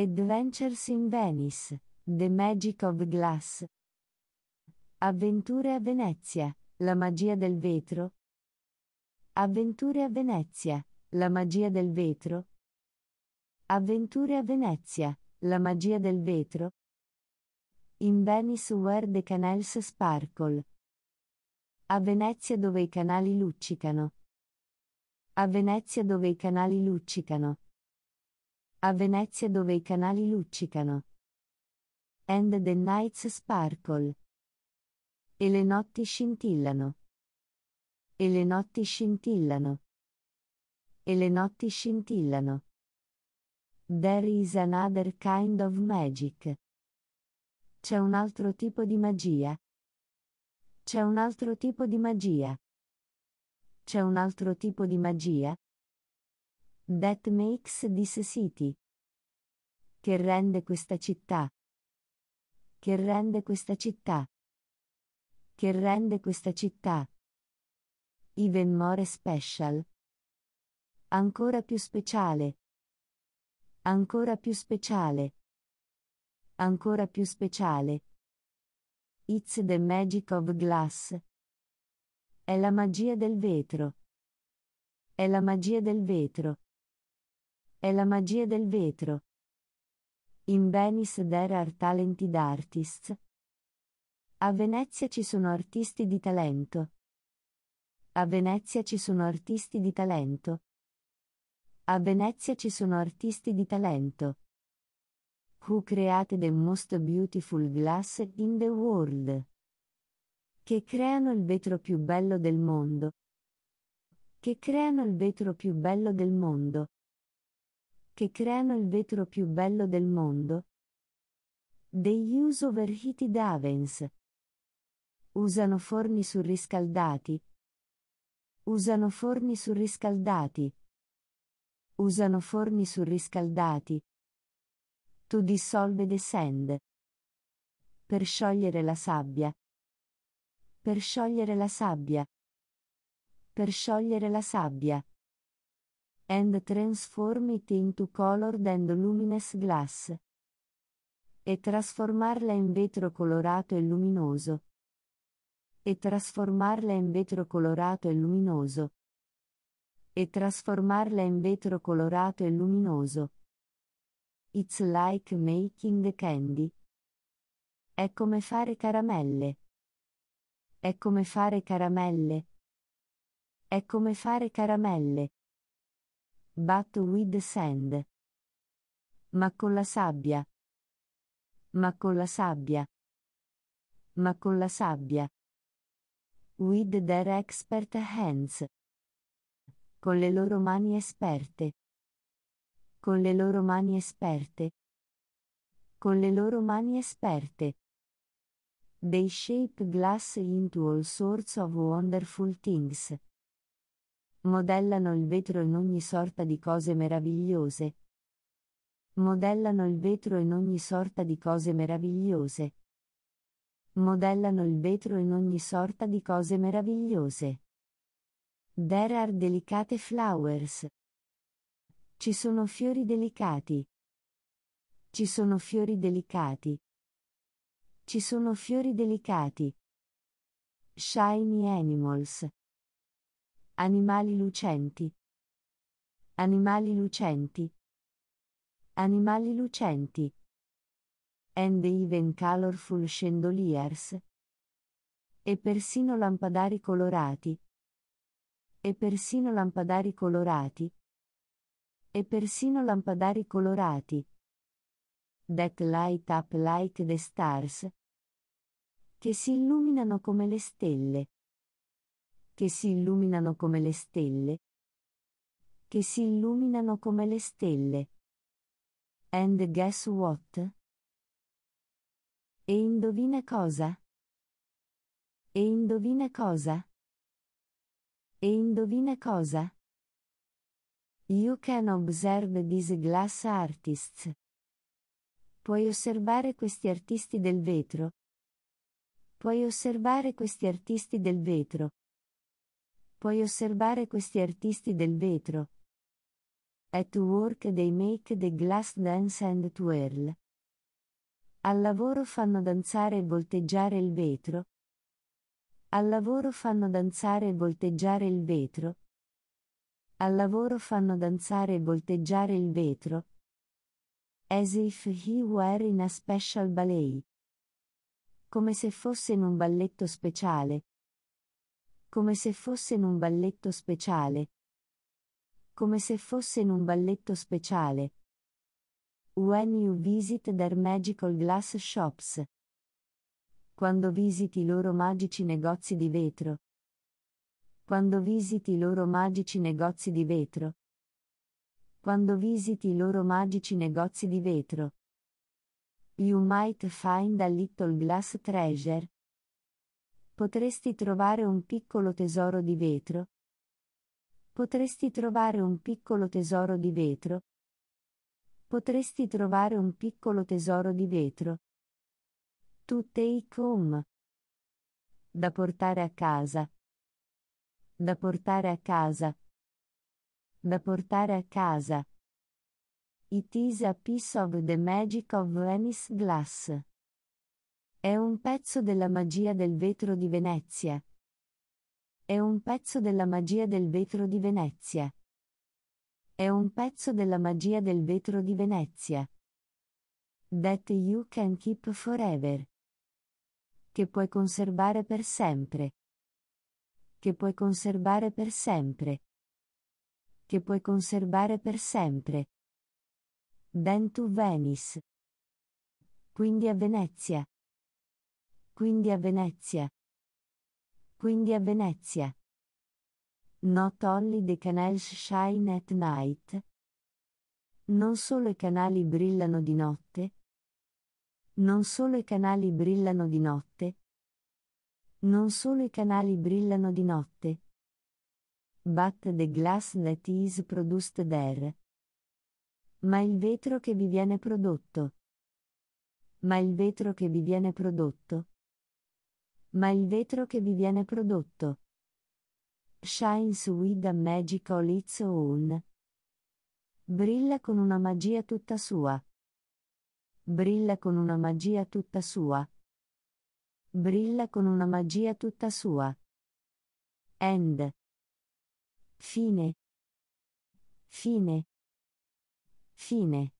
Adventures in Venice, The Magic of Glass. Avventure a Venezia, la magia del vetro. Avventure a Venezia, la magia del vetro. Avventure a Venezia, la magia del vetro. In Venice where the canals sparkle. A Venezia dove i canali luccicano. A Venezia dove i canali luccicano. A Venezia dove i canali luccicano. And the nights sparkle. E le notti scintillano. E le notti scintillano. E le notti scintillano. There is another kind of magic. C'è un altro tipo di magia. C'è un altro tipo di magia. C'è un altro tipo di magia That makes this city. Che rende questa città. Che rende questa città. Che rende questa città. Even more special. Ancora più speciale. Ancora più speciale. Ancora più speciale. It's the magic of glass. È la magia del vetro. È la magia del vetro. È la magia del vetro. In Venice there are talented artists. A Venezia ci sono artisti di talento. A Venezia ci sono artisti di talento. A Venezia ci sono artisti di talento. Who create the most beautiful glass in the world? Che creano il vetro più bello del mondo. Che creano il vetro più bello del mondo che creano il vetro più bello del mondo. They use overheated ovens. Usano forni surriscaldati. Usano forni surriscaldati. Usano forni surriscaldati. To dissolve the sand. Per sciogliere la sabbia. Per sciogliere la sabbia. Per sciogliere la sabbia and transform it into colored and luminous glass. E trasformarla in vetro colorato e luminoso. E trasformarla in vetro colorato e luminoso. E trasformarla in vetro colorato e luminoso. It's like making candy. È come fare caramelle. È come fare caramelle. È come fare caramelle. But with sand. Ma con la sabbia. Ma con la sabbia. Ma con la sabbia. With their expert hands. Con le loro mani esperte. Con le loro mani esperte. Con le loro mani esperte. They shape glass into all sorts of wonderful things. Modellano il vetro in ogni sorta di cose meravigliose. Modellano il vetro in ogni sorta di cose meravigliose. Modellano il vetro in ogni sorta di cose meravigliose. There are delicate flowers. Ci sono fiori delicati. Ci sono fiori delicati. Ci sono fiori delicati. Shiny animals. Animali lucenti. Animali lucenti. Animali lucenti. And even colorful chandeliers. E persino lampadari colorati. E persino lampadari colorati. E persino lampadari colorati. That light up like the stars. Che si illuminano come le stelle che si illuminano come le stelle, che si illuminano come le stelle. And guess what? E indovina cosa? E indovina cosa? E indovina cosa? You can observe these glass artists. Puoi osservare questi artisti del vetro. Puoi osservare questi artisti del vetro puoi osservare questi artisti del vetro. At work they make the glass dance and twirl. Al lavoro fanno danzare e volteggiare il vetro. Al lavoro fanno danzare e volteggiare il vetro. Al lavoro fanno danzare e volteggiare il vetro. As if he were in a special ballet. Come se fosse in un balletto speciale come se fosse in un balletto speciale. Come se fosse in un balletto speciale. When you visit their magical glass shops. Quando visiti i loro magici negozi di vetro. Quando visiti i loro magici negozi di vetro. Quando visiti i loro magici negozi di vetro. You might find a little glass treasure Potresti trovare un piccolo tesoro di vetro? Potresti trovare un piccolo tesoro di vetro? Potresti trovare un piccolo tesoro di vetro? To take home. Da portare a casa. Da portare a casa. Da portare a casa. It is a piece of the magic of Venice glass. È un pezzo della magia del vetro di Venezia. È un pezzo della magia del vetro di Venezia. È un pezzo della magia del vetro di Venezia. That you can keep forever. Che puoi conservare per sempre. Che puoi conservare per sempre. Che puoi conservare per sempre. Then to Venice. Quindi a Venezia. Quindi a Venezia. Quindi a Venezia. Not only the canals shine at night. Non solo i canali brillano di notte. Non solo i canali brillano di notte. Non solo i canali brillano di notte. But the glass that is produced there. Ma il vetro che vi viene prodotto. Ma il vetro che vi viene prodotto ma il vetro che vi viene prodotto. Shines with a magical its own. Brilla con una magia tutta sua. Brilla con una magia tutta sua. Brilla con una magia tutta sua. End. Fine. Fine. Fine.